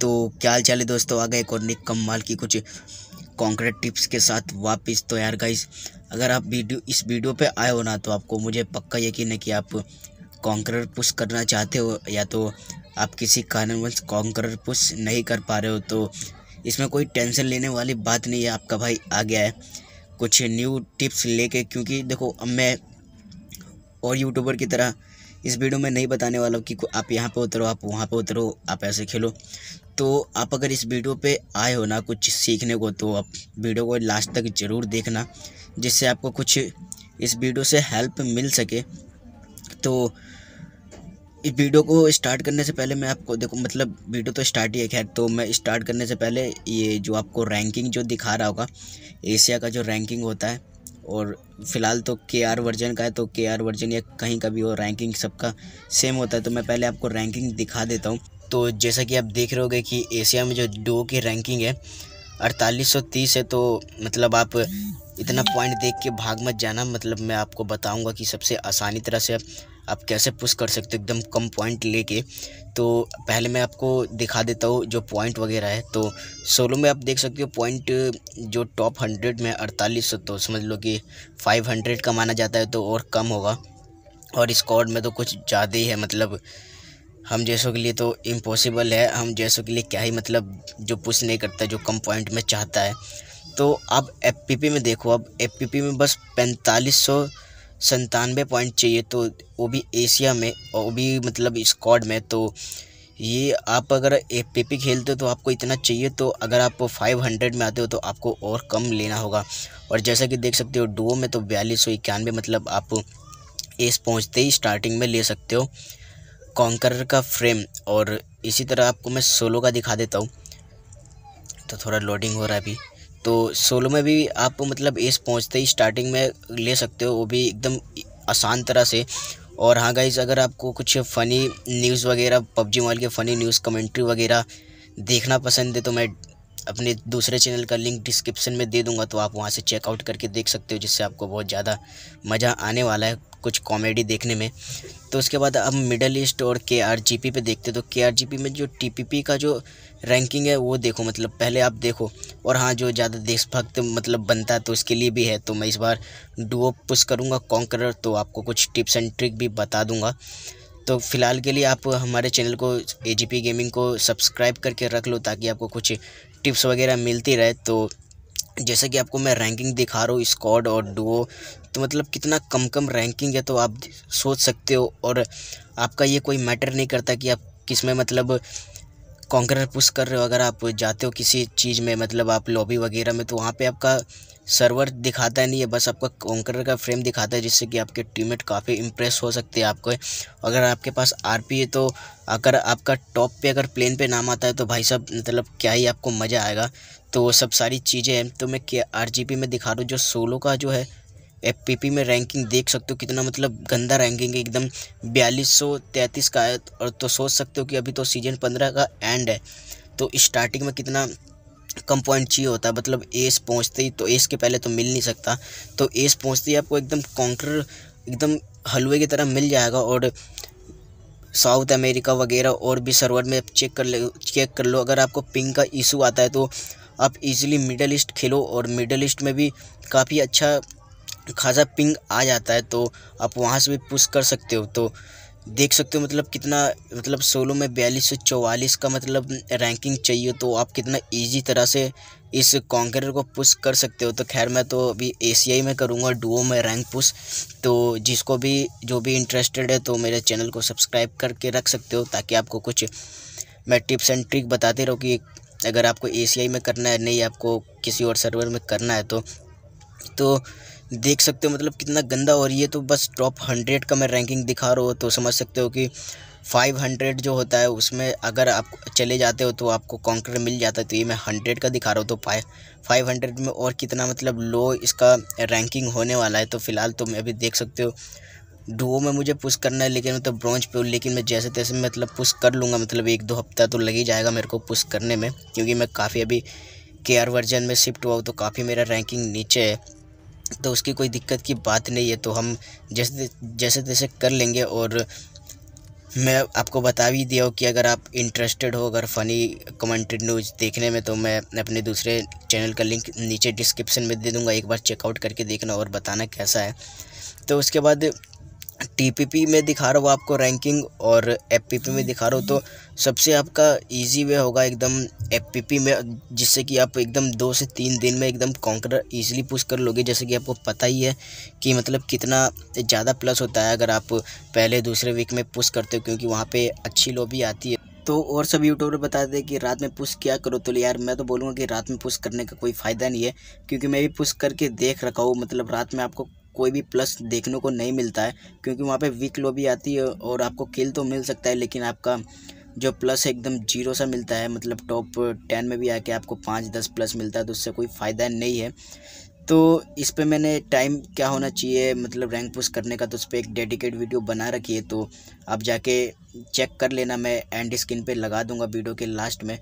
तो क्या हाल चाल है दोस्तों आ गए एक और निक माल की कुछ कॉन्क्रीट टिप्स के साथ वापस तो यार गाइस अगर आप वीडियो इस वीडियो पे आए हो ना तो आपको मुझे पक्का यकीन है कि आप कॉन्क्रीट पुश करना चाहते हो या तो आप किसी कारणवश कॉन्क्रीट पुश नहीं कर पा रहे हो तो इसमें कोई टेंशन लेने वाली बात नहीं है आपका भाई आ गया है कुछ न्यू टिप्स लेके क्योंकि देखो अब मैं और यूट्यूबर की तरह इस वीडियो में नहीं बताने वाला हूँ कि आप यहाँ पे उतरो आप वहाँ पे उतरो आप ऐसे खेलो तो आप अगर इस वीडियो पे आए हो ना कुछ सीखने को तो आप वीडियो को लास्ट तक ज़रूर देखना जिससे आपको कुछ इस वीडियो से हेल्प मिल सके तो इस वीडियो को स्टार्ट करने से पहले मैं आपको देखो मतलब वीडियो तो स्टार्ट ही है खैर तो मैं स्टार्ट करने से पहले ये जो आपको रैंकिंग जो दिखा रहा होगा एशिया का जो रैंकिंग होता है और फ़िलहाल तो के आर वर्जन का है तो के आर वर्जन या कहीं का भी हो रैंकिंग सबका सेम होता है तो मैं पहले आपको रैंकिंग दिखा देता हूँ तो जैसा कि आप देख रहे हो कि एशिया में जो डो की रैंकिंग है अड़तालीस सौ तीस है तो मतलब आप इतना पॉइंट देख के भाग मत जाना मतलब मैं आपको बताऊंगा कि सबसे आसानी तरह से आप कैसे पुश कर सकते हो एकदम कम पॉइंट लेके तो पहले मैं आपको दिखा देता हूँ जो पॉइंट वगैरह है तो सोलो में आप देख सकते हो पॉइंट जो टॉप हंड्रेड में अड़तालीस सौ तो समझ लो कि फाइव हंड्रेड का माना जाता है तो और कम होगा और स्कॉड में तो कुछ ज़्यादा ही है मतलब हम जैसों के लिए तो इम्पॉसिबल है हम जैसों के लिए क्या ही मतलब जो पुश नहीं करता जो कम पॉइंट में चाहता है तो आप एफ में देखो अब एफ में बस पैंतालीस सौ संतानवे पॉइंट चाहिए तो वो भी एशिया में और वो भी मतलब स्क्वाड में तो ये आप अगर एफ खेलते हो तो आपको इतना चाहिए तो अगर आप 500 में आते हो तो आपको और कम लेना होगा और जैसा कि देख सकते हो डुओ में तो बयालीस सौ इक्यानवे मतलब आप एस पहुँचते ही स्टार्टिंग में ले सकते हो कॉन्करर का फ्रेम और इसी तरह आपको मैं सोलो का दिखा देता हूँ तो थोड़ा लोडिंग हो रहा है अभी तो सोलो में भी आप मतलब एस पहुँचते ही स्टार्टिंग में ले सकते हो वो भी एकदम आसान तरह से और हाँ गाइज अगर आपको कुछ फ़नी न्यूज़ वगैरह पबजी मॉल के फ़नी न्यूज़ कमेंट्री वगैरह देखना पसंद है तो मैं अपने दूसरे चैनल का लिंक डिस्क्रिप्शन में दे दूंगा तो आप वहाँ से चेकआउट करके देख सकते हो जिससे आपको बहुत ज़्यादा मज़ा आने वाला है कुछ कॉमेडी देखने में तो उसके बाद अब मिडल ईस्ट और के आर जी पी पे देखते तो के आर जी पी में जो टी पी पी का जो रैंकिंग है वो देखो मतलब पहले आप देखो और हाँ जो ज़्यादा देशभक्त मतलब बनता है तो उसके लिए भी है तो मैं इस बार डुओ पुश करूँगा कॉन्करर तो आपको कुछ टिप्स एंड ट्रिक भी बता दूँगा तो फ़िलहाल के लिए आप हमारे चैनल को ए जी पी गेमिंग को सब्सक्राइब करके रख लो ताकि आपको कुछ टिप्स वगैरह मिलती रहे तो जैसे कि आपको मैं रैंकिंग दिखा रहा हूँ स्कॉड और डुओ तो मतलब कितना कम कम रैंकिंग है तो आप सोच सकते हो और आपका ये कोई मैटर नहीं करता कि आप किस में मतलब कॉन्करर पुश कर रहे हो अगर आप जाते हो किसी चीज़ में मतलब आप लॉबी वगैरह में तो वहाँ पे आपका सर्वर दिखाता नहीं है बस आपका कॉन्करर का फ्रेम दिखाता है जिससे कि आपके टीममेट काफ़ी इम्प्रेस हो सकते हैं आपको अगर आपके पास आरपी है तो अगर आपका टॉप पे अगर प्लेन पे नाम आता है तो भाई साहब मतलब क्या ही आपको मज़ा आएगा तो वो सब सारी चीज़ें हैं तो मैं आर में दिखा रहा हूँ जो सोलो का जो है एफपीपी में रैंकिंग देख सकते हो कितना मतलब गंदा रैंकिंग है एकदम बयालीस सौ तैंतीस का है और तो सोच सकते हो कि अभी तो सीजन पंद्रह का एंड है तो स्टार्टिंग में कितना कम पॉइंट चाहिए होता है मतलब एस पहुँचते ही तो एस के पहले तो मिल नहीं सकता तो एस पहुँचते ही आपको एकदम कॉन्कर एकदम हलवे की तरह मिल जाएगा और साउथ अमेरिका वगैरह और भी सर्वर में चेक कर ले चेक कर लो अगर आपको पिंक का इशू आता है तो आप इजीली मिडल ईस्ट खेलो और मिडल ईस्ट में भी काफ़ी अच्छा खासा पिंग आ जाता है तो आप वहाँ से भी पुश कर सकते हो तो देख सकते हो मतलब कितना मतलब सोलो में बयालीस सौ चौवालीस का मतलब रैंकिंग चाहिए तो आप कितना इजी तरह से इस कॉन्करर को पुश कर सकते हो तो खैर मैं तो अभी ए में करूँगा डुओ में रैंक पुश तो जिसको भी जो भी इंटरेस्टेड है तो मेरे चैनल को सब्सक्राइब करके रख सकते हो ताकि आपको कुछ मैं टिप्स एंड ट्रिक बताते रहूँ कि अगर आपको ए में करना है नहीं आपको किसी और सर्वर में करना है तो तो देख सकते हो मतलब कितना गंदा और ये तो बस टॉप हंड्रेड का मैं रैंकिंग दिखा रहा हूँ तो समझ सकते हो कि फाइव हंड्रेड जो होता है उसमें अगर आप चले जाते हो तो आपको कॉन्क्रीट मिल जाता है तो ये मैं हंड्रेड का दिखा रहा हूँ तो फाइव फाइव हंड्रेड में और कितना मतलब लो इसका रैंकिंग होने वाला है तो फ़िलहाल तो मैं अभी देख सकते हो डुओ में मुझे पुश करना है लेकिन मतलब तो ब्रॉन्ज पे लेकिन मैं जैसे तैसे मतलब पुश कर लूँगा मतलब एक दो हफ्ता तो लग ही जाएगा मेरे को पुश करने में क्योंकि मैं काफ़ी अभी के आर वर्जन में शिफ्ट हुआ हूँ तो काफ़ी मेरा रैंकिंग नीचे है तो उसकी कोई दिक्कत की बात नहीं है तो हम जैसे जैसे तैसे कर लेंगे और मैं आपको बता भी दिया हूँ कि अगर आप इंटरेस्टेड हो अगर फ़नी कमेंटेड न्यूज़ देखने में तो मैं अपने दूसरे चैनल का लिंक नीचे डिस्क्रिप्शन में दे दूँगा एक बार चेकआउट करके देखना और बताना कैसा है तो उसके बाद टीपीपी में दिखा रहा हूँ आपको रैंकिंग और एफपीपी में दिखा रहा हूँ तो सबसे आपका इजी वे होगा एकदम एफपीपी में जिससे कि आप एकदम दो से तीन दिन में एकदम कॉन्कर इजीली पुश कर लोगे जैसे कि आपको पता ही है कि मतलब कितना ज़्यादा प्लस होता है अगर आप पहले दूसरे वीक में पुश करते हो क्योंकि वहाँ पर अच्छी लॉबी आती है तो और सब यूट्यूबर बताते हैं कि रात में पुश क्या करो तो यार मैं तो बोलूँगा कि रात में पुश करने का कोई फ़ायदा नहीं है क्योंकि मैं भी पुश करके देख रखा हूँ मतलब रात में आपको कोई भी प्लस देखने को नहीं मिलता है क्योंकि वहाँ पे वीक लो भी आती है और आपको किल तो मिल सकता है लेकिन आपका जो प्लस एकदम जीरो सा मिलता है मतलब टॉप टेन में भी आके आपको पाँच दस प्लस मिलता है तो उससे कोई फ़ायदा नहीं है तो इस पर मैंने टाइम क्या होना चाहिए मतलब रैंक पुस्ट करने का तो उस पर एक डेडिकेट वीडियो बना रखी है तो आप जाके चेक कर लेना मैं एंड स्क्रीन पे लगा दूंगा वीडियो के लास्ट में